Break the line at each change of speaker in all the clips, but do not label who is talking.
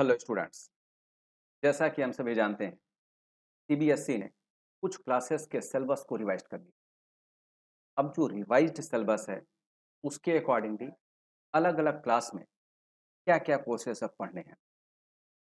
Hello students जैसा कि हम सभी जानते हैं सीबीएसई e ने कुछ क्लासेस के सिलेबस को रिवाइज कर दिया अब जो रिवाइज्ड सिलेबस है उसके अकॉर्डिंगली अलग अलग क्लास में क्या क्या कोर्सेस अब पढ़ने हैं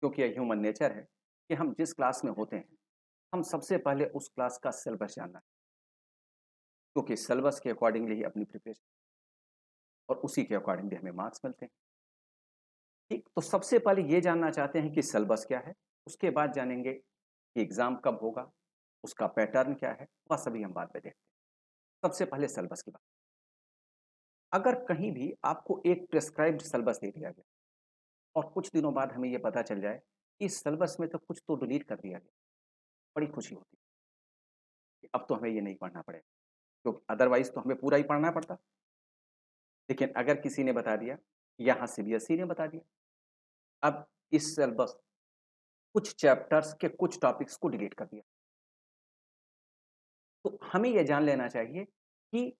क्योंकि यह ह्यूमन नेचर है कि हम जिस क्लास में होते हैं हम सबसे पहले उस क्लास का सिलेबस जानना है क्योंकि सिलेबस के अकॉर्डिंगली ही अपनी प्रिपरेशन और उसी के अकॉर्डिंगली हमें मार्क्स मिलते हैं ठीक तो सबसे पहले ये जानना चाहते हैं कि सिलेबस क्या है उसके बाद जानेंगे कि एग्ज़ाम कब होगा उसका पैटर्न क्या है वह सभी हम बाद में देखते हैं सबसे पहले सिलेबस की बात अगर कहीं भी आपको एक प्रिस्क्राइब्ड सिलेबस दे दिया गया और कुछ दिनों बाद हमें यह पता चल जाए इस सिलेबस में तो कुछ तो डिलीट कर दिया गया बड़ी खुशी होती है अब तो हमें ये नहीं पढ़ना पड़ेगा क्योंकि तो अदरवाइज तो हमें पूरा ही पढ़ना पड़ता लेकिन अगर किसी ने बता दिया यहाँ सी ने बता दिया अब इस सिलेबस कुछ चैप्टर्स के कुछ टॉपिक्स को डिलीट कर दिया तो हमें यह जान लेना चाहिए कि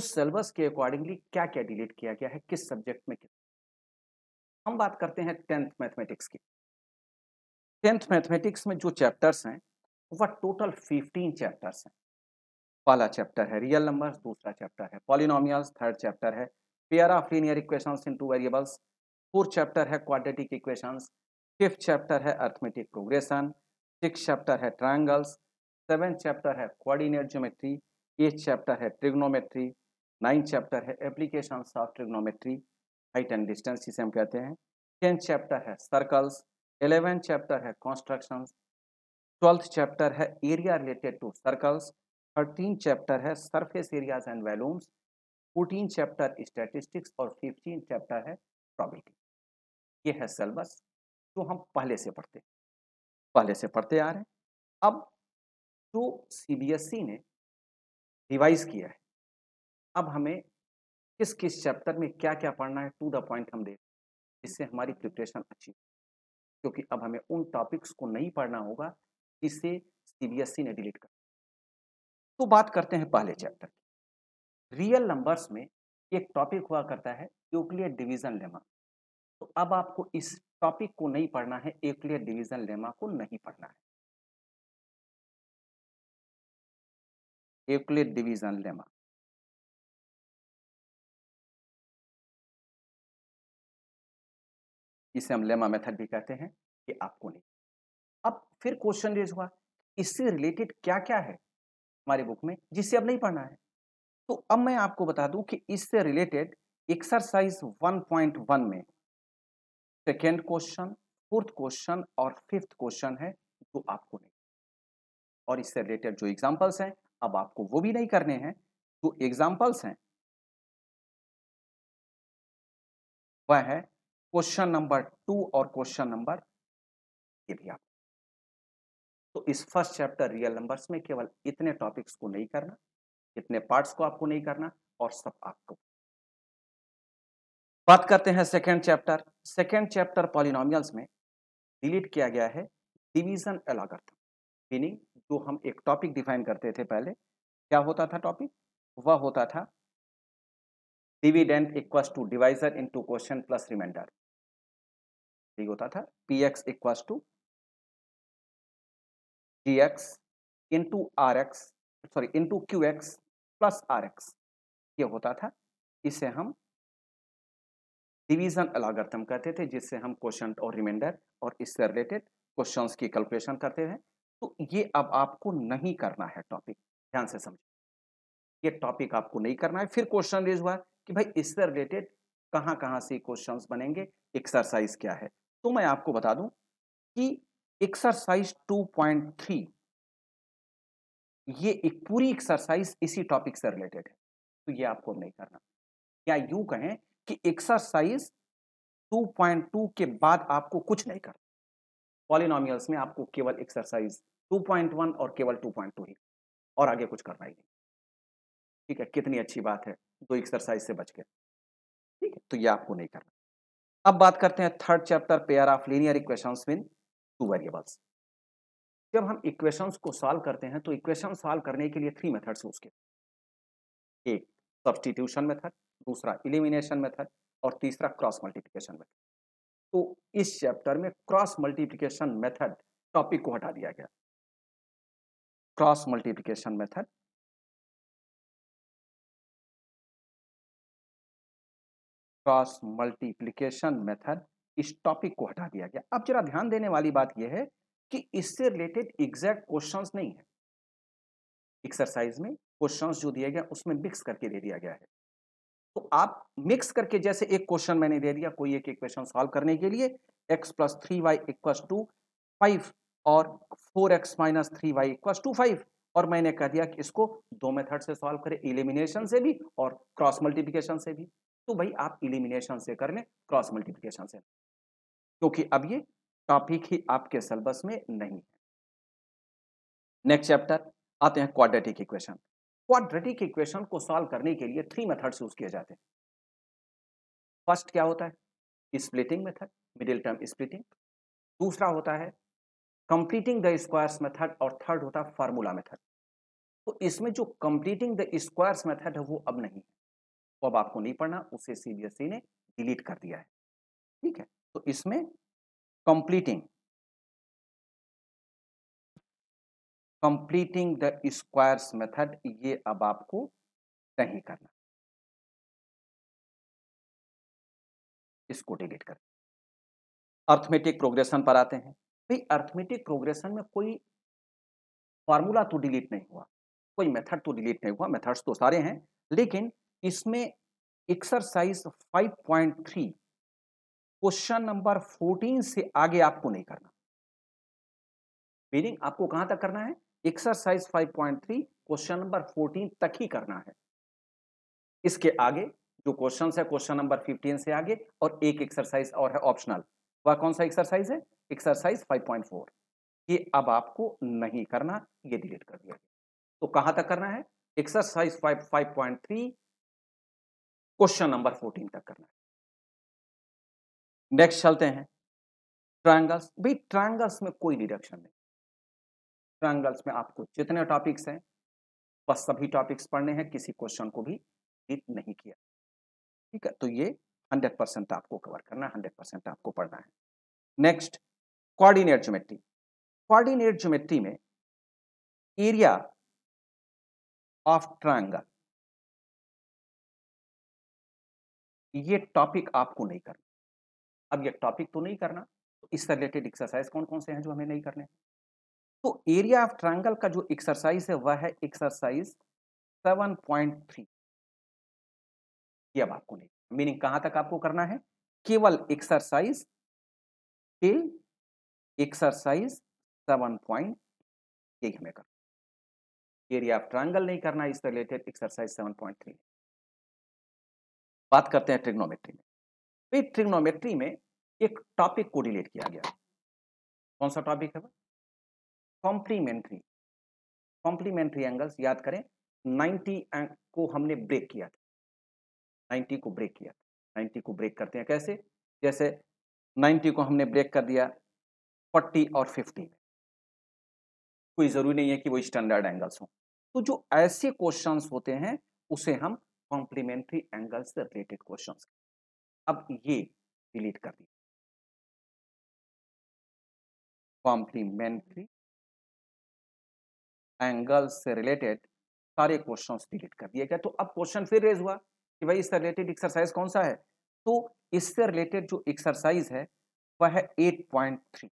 उस सिलेबस के अकॉर्डिंगली क्या क्या डिलीट किया गया है किस सब्जेक्ट में किस हम बात करते हैं टेंथ मैथमेटिक्स की टेंथ मैथमेटिक्स में जो चैप्टर्स हैं वह टोटल फिफ्टीन चैप्टर्स हैं पहला चैप्टर है रियल नंबर्स दूसरा चैप्टर है पॉलिनोमियल्स थर्ड चैप्टर है pair of linear equations two variables fourth chapter है क्वाड्रेटिक इक्वेशंस फिफ्थ चैप्टर है अर्थमेटिक प्रोग्रेशन सिक्स चैप्टर है ट्रायंगल्स सेवेंथ चैप्टर है कोऑर्डिनेट ज्योमेट्री एट चैप्टर है ट्रिग्नोमेट्री नाइन्थ चैप्टर है application of trigonometry height and distance जिसे हम कहते हैं टेंथ चैप्टर है सर्कल्स एलेवेंथ चैप्टर है कॉन्स्ट्रक्शन ट्वेल्थ चैप्टर है area related to circles thirteen chapter है surface areas and volumes fourteen chapter statistics और फिफ्टीन चैप्टर है प्रॉबिलिटी ये है सिलेबस जो हम पहले से पढ़ते पहले से पढ़ते आ रहे हैं अब जो सीबीएसई e ने रिवाइज किया है अब हमें किस किस चैप्टर में क्या क्या पढ़ना है टू द पॉइंट हम देख जिससे हमारी प्रिपरेशन अच्छी क्योंकि अब हमें उन टॉपिक्स को नहीं पढ़ना होगा जिसे सीबीएसई e ने डिलीट कर तो बात करते हैं पहले चैप्टर की रियल नंबर्स में एक टॉपिक हुआ करता है न्यूक्लियर डिवीजन लेमा तो अब आपको इस टॉपिक को नहीं पढ़ना है एक्लियर डिवीजन लेमा को नहीं पढ़ना है
एक्लियर डिवीजन लेमा
इसे हम लेमा मेथड भी कहते हैं कि आपको नहीं अब फिर क्वेश्चन रेज हुआ इससे रिलेटेड क्या क्या है हमारे बुक में जिसे अब नहीं पढ़ना है तो अब मैं आपको बता दूं कि इससे रिलेटेड एक्सरसाइज 1.1 में सेकेंड क्वेश्चन फोर्थ क्वेश्चन और फिफ्थ क्वेश्चन है जो आपको नहीं और इससे रिलेटेड जो एग्जाम्पल्स हैं अब आपको वो भी नहीं करने हैं जो एग्जाम्पल्स हैं वह है क्वेश्चन नंबर टू और क्वेश्चन नंबर ये भी आप तो इस फर्स्ट चैप्टर रियल नंबर्स में केवल इतने टॉपिक्स को नहीं करना इतने पार्ट्स को आपको नहीं करना और सब आपको बात करते हैं second chapter second chapter polynomials में डिलीट किया गया है डिवीजन एलागर्थम मीनिंग जो हम एक टॉपिक डिफाइन करते थे पहले क्या होता था टॉपिक वह होता था dividend equals to divisor into question plus remainder
ठीक होता था p x equals to g x
into r x sorry into q x plus r x ये होता था इसे हम डिवीजन अलागर्थम कहते थे जिससे हम क्वेश्चन और रिमाइंडर और इससे रिलेटेड क्वेश्चंस की कैलकुलेशन करते हैं तो ये अब आपको नहीं करना है टॉपिक ध्यान से समझ ये टॉपिक आपको नहीं करना है फिर क्वेश्चन रेज हुआ कि भाई इससे रिलेटेड कहाँ कहाँ से क्वेश्चन बनेंगे एक्सरसाइज क्या है तो मैं आपको बता दूँ कि एक्सरसाइज टू ये एक पूरी एक्सरसाइज इसी टॉपिक से रिलेटेड है तो ये आपको नहीं करना या यूं कहें कि एक्सरसाइज 2.2 के बाद आपको कुछ नहीं करना पॉलिनॉमियल्स में आपको केवल एक्सरसाइज 2.1 और केवल 2.2 ही और आगे कुछ करना ही नहीं ठीक है कितनी अच्छी बात है दो एक्सरसाइज से बच गए ठीक है तो ये आपको नहीं करना अब बात करते हैं third chapter pair of linear equations in two variables जब हम इक्वेशंस को सॉल्व करते हैं तो इक्वेशन सॉल्व करने के लिए थ्री मेथड्स उसके एक सब्सटीट्यूशन मेथड दूसरा इलिमिनेशन मेथड और तीसरा क्रॉस मल्टीप्लिकेशन मेथड तो इस चैप्टर में क्रॉस मल्टीप्लिकेशन मेथड टॉपिक को हटा दिया गया
cross multiplication method
cross multiplication method इस टॉपिक को हटा दिया गया अब जरा ध्यान देने वाली बात यह है कि इससे रिलेटेड एग्जैक्ट क्वेश्चंस नहीं है एक्सरसाइज में क्वेश्चन जो दिया गया उसमें मिक्स करके दे दिया गया है तो आप मिक्स करके जैसे एक क्वेश्चन मैंने दे दिया कोई एक क्वेश्चन सॉल्व करने के लिए x plus three y equals to five और four x minus three y equals to five और मैंने कह दिया कि इसको दो मेथड से सॉल्व करें इलिमिनेशन से भी और क्रॉस मल्टीप्लिकेशन से भी तो भाई आप इलिमिनेशन से कर लें क्रॉस मल्टीप्लिकेशन से क्योंकि तो अब ये टॉपिक ही आपके सिलेबस में नहीं है नेक्स्ट चैप्टर आते हैं क्वाड्रेटिक इक्वेशन क्वाड्रेटिक इक्वेशन को सॉल्व करने के लिए थ्री मेथड्स यूज किए जाते हैं फर्स्ट क्या होता है splitting method middle term splitting दूसरा होता है कंप्लीटिंग द स्क्वायर्स मेथड और थर्ड होता है फार्मूला मेथड तो इसमें जो कंप्लीटिंग द स्क्वायर्स मेथड है वो अब नहीं है वो अब आपको नहीं पढ़ना उसे सीबीएसई e ने डिलीट कर दिया है ठीक है तो इसमें
completing completing the squares method ये अब आपको नहीं करना इसको डिलीट कर
अर्थमेटिक प्रोग्रेशन पर आते हैं भाई अर्थमेटिक प्रोग्रेशन में कोई फॉर्मूला तो डिलीट नहीं हुआ कोई मेथड तो डिलीट नहीं हुआ मेथड्स तो सारे हैं लेकिन इसमें एक्सरसाइज 5.3 क्वेश्चन नंबर 14 से आगे आपको नहीं करना मीनिंग आपको कहां तक करना है एक्सरसाइज 5.3 क्वेश्चन नंबर 14 तक ही करना है इसके आगे जो क्वेश्चन है क्वेश्चन नंबर 15 से आगे और एक एक्सरसाइज और है ऑप्शनल वह कौन सा एक्सरसाइज है एक्सरसाइज 5.4 ये अब आपको नहीं करना ये डिलीट कर दिया तो कहां तक करना है एक्सरसाइज 5.3 क्वेश्चन नंबर 14 तक करना है नेक्स्ट चलते हैं ट्राइंगल्स भाई ट्राइंगल्स में कोई डिडक्शन नहीं ट्रायंगल्स में आपको जितने टॉपिक्स हैं बस सभी टॉपिक्स पढ़ने हैं किसी क्वेश्चन को भी हित नहीं किया ठीक है तो ये 100 परसेंट आपको कवर करना है हंड्रेड परसेंट आपको पढ़ना है next coordinate geometry coordinate geometry में
एरिया ऑफ ट्राइंगल
ये टॉपिक आपको नहीं करना अब ये टॉपिक तो नहीं करना तो इससे रिलेटेड एक्सरसाइज कौन कौन से हैं जो हमें नहीं करने हैं तो एरिया ऑफ ट्रायंगल का जो एक्सरसाइज है वह है एक्सरसाइज 7.3 ये अब आपको नहीं मीनिंग कहां तक आपको करना है केवल एक्सरसाइज टिल एक्सरसाइज 7. यही हमें करना एरिया ऑफ ट्रायंगल नहीं करना इससे रिलेटेड एक्सरसाइज 7.3
बात करते हैं ट्रिग्नोमेट्री
में ट्रिग्नोमेट्री तो में एक टॉपिक को रिलेट किया गया कौन सा टॉपिक है वह कॉम्प्लीमेंट्री कॉम्प्लीमेंट्री एंगल्स याद करें 90 को हमने ब्रेक किया था 90 को ब्रेक किया था 90 को ब्रेक करते हैं कैसे जैसे 90 को हमने ब्रेक कर दिया 40 और 50 में कोई ज़रूरी नहीं है कि वो स्टैंडर्ड एंगल्स हों तो जो ऐसे क्वेश्चंस होते हैं उसे हम कॉम्प्लीमेंट्री एंगल्स से रिलेटेड क्वेश्चन अब ये डिलीट कर दिए
कॉम्प्लीमेंट्री
एंगल से रिलेटेड सारे क्वेश्चन डिलीट कर दिए गए तो अब क्वेश्चन फिर रेज हुआ कि भाई इससे रिलेटेड एक्सरसाइज कौन सा है तो इससे रिलेटेड जो एक्सरसाइज है
वह है एट पॉइंट थ्री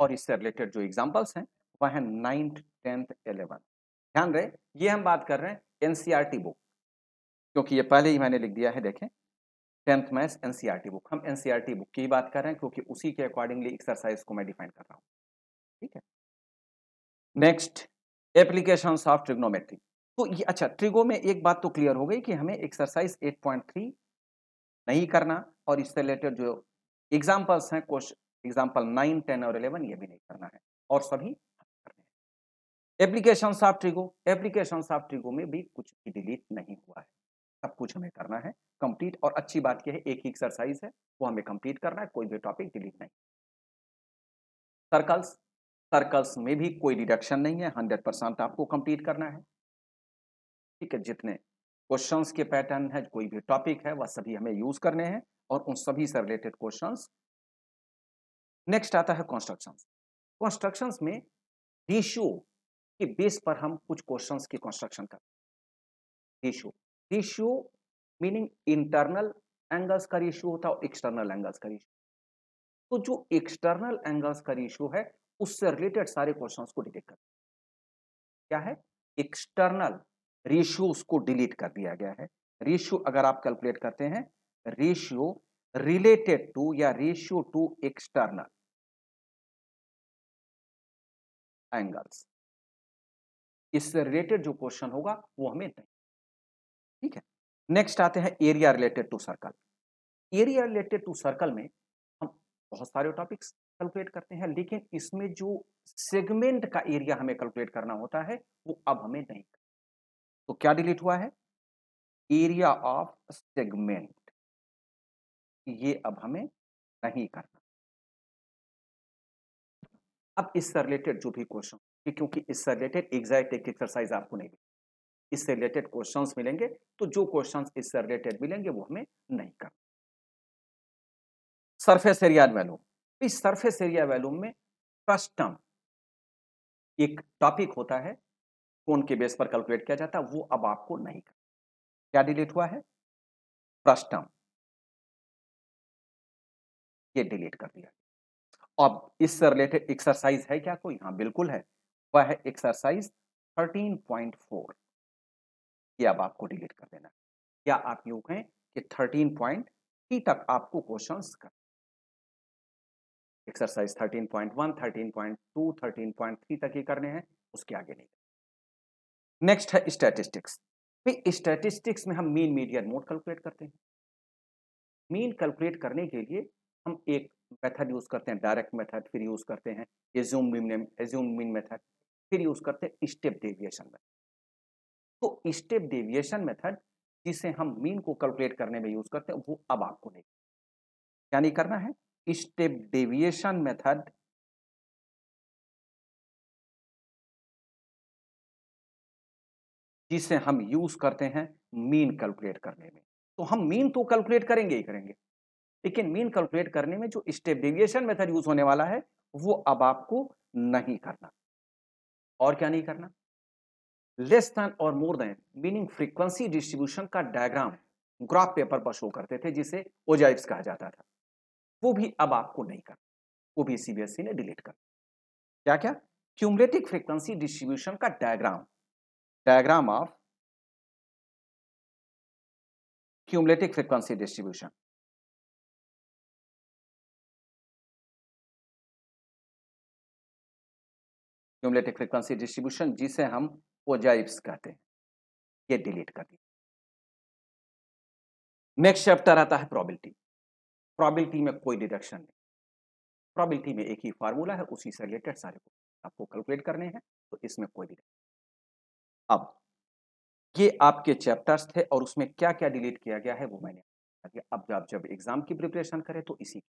और इससे रिलेटेड जो एग्जाम्पल्स हैं वह है नाइन्थ टेंथ एलेवन ध्यान रहे ये हम बात कर रहे हैं एनसीईआरटी बुक e क्योंकि ये पहले ही मैंने लिख दिया है देखें टेंथ मैथ्स एनसीईआरटी बुक हम एनसीईआरटी बुक e की ही बात कर रहे हैं क्योंकि उसी के अकॉर्डिंगली एक्सरसाइज को मैं डिफाइन कर रहा हूँ नेक्स्ट एप्लीकेशन ऑफ ट्रिग्नोमेट्री तो ये अच्छा ट्रिगो में एक बात तो क्लियर हो गई कि हमें एक्सरसाइज 8.3 नहीं करना और इससे रिलेटेड जो एग्जाम्पल्स हैं क्वेश्चन एग्जांपल 9 10 और 11 ये भी नहीं करना है और सभी application of trigo application of trigo में भी कुछ भी डिलीट नहीं हुआ है सब कुछ हमें करना है कंप्लीट और अच्छी बात यह है एक ही एक्सरसाइज है वो हमें कंप्लीट करना है कोई भी टॉपिक डिलीट नहीं सर्कल्स सर्कल्स में भी कोई डिडक्शन नहीं है हंड्रेड परसेंट आपको कंप्लीट करना है ठीक है जितने क्वेश्चन के पैटर्न है कोई भी टॉपिक है वह सभी हमें यूज करने हैं और उन सभी से रिलेटेड क्वेश्चन नेक्स्ट आता है कॉन्स्ट्रक्शन कॉन्स्ट्रक्शन में रेशियो के बेस पर हम कुछ क्वेश्चन की कंस्ट्रक्शन करते हैं ratio ratio meaning internal angles का रेशियो होता है और एक्सटर्नल एंगल्स का रेशियो तो जो एक्सटर्नल एंगल्स का रेशियो है उससे रिलेटेड सारे क्वेश्चन को डिलीट कर क्या है एक्सटर्नल रेशियो उसको डिलीट कर दिया गया है रेशियो अगर आप कैलकुलेट करते हैं रेशियो रिलेटेड टू या रेशियो टू एक्सटर्नल
एंगल्स इससे रिलेटेड जो क्वेश्चन
होगा वो हमें नहीं ठीक है नेक्स्ट आते हैं area related to circle area related to circle में हम बहुत सारे टॉपिक्स कैलकुलेट करते हैं लेकिन इसमें जो सेगमेंट का एरिया हमें कैलकुलेट करना होता है वो अब हमें नहीं तो क्या डिलीट हुआ है एरिया ऑफ सेगमेंट
ये अब हमें नहीं करना
अब इससे रिलेटेड जो भी क्वेश्चन क्योंकि इससे रिलेटेड एग्जैक्ट एक एक्सरसाइज आपको नहीं मिलेगी इससे रिलेटेड क्वेश्चंस मिलेंगे तो जो क्वेश्चंस इससे रिलेटेड मिलेंगे वो हमें नहीं करना सरफेस एरिया वैल्यू इस सरफेस एरिया वैल्यूम में कस्टम एक टॉपिक होता है कौन के बेस पर कैलकुलेट किया जाता है वो अब आपको नहीं कर क्या डिलीट हुआ है फर्स्ट ये डिलीट कर दिया अब इससे रिलेटेड एक्सरसाइज है क्या कोई हाँ बिल्कुल है वह है एक्सरसाइज 13.4 ये अब आपको डिलीट कर देना क्या आप यूं कहें कि थर्टीन पॉइंट तक आपको क्वेश्चंस कर एक्सरसाइज 13.1, 13.2, 13.3 तक ही करने हैं उसके आगे नहीं नेक्स्ट है स्टैटिस्टिक्स स्टैटिस्टिक्स में हम मीन मीडियन मोड कैलकुलेट करते हैं मीन कैलकुलेट करने के लिए हम एक मेथड यूज करते हैं डायरेक्ट मेथड फिर यूज करते हैं assume mean assume mean method फिर यूज करते हैं स्टेप डेविएशन मेथड तो स्टेप डेविएशन मेथड जिसे हम मीन को कैलकुलेट करने में यूज करते हैं वो अब आपको नहीं यानी करना है स्टेप डेविएशन मेथड जिसे हम यूज करते हैं मीन कैलकुलेट करने में तो हम मीन तो कैलकुलेट करेंगे ही करेंगे लेकिन मीन कैलकुलेट करने में जो स्टेप डेविएशन मेथड यूज होने वाला है वो अब आपको नहीं करना और क्या नहीं करना लेस देन और more than meaning frequency distribution का डायग्राम ग्राफ पेपर पर शो करते थे जिसे ओजाइप्स कहा जाता था वो भी अब आपको नहीं कर वो भी सीबीएसई e ने डिलीट कर क्या क्या क्यूमलेटिव फ्रीक्वेंसी डिस्ट्रीब्यूशन का diagram diagram
of cumulative frequency distribution cumulative frequency distribution जिसे हम ओजाइब्स कहते हैं ये डिलीट कर दिया नेक्स्ट चैप्टर आता है प्रोबेबिलिटी प्रॉबिलिटी में कोई डिडक्शन नहीं प्रॉबिलिटी में एक ही फार्मूला है उसी से
रिलेटेड सारे आपको कैलकुलेट करने हैं तो इसमें कोई डिडक्शन अब ये आपके चैप्टर्स थे और उसमें क्या क्या डिलीट किया गया है वो मैंने अब जब
जब एग्जाम की प्रिपरेशन करें तो इसी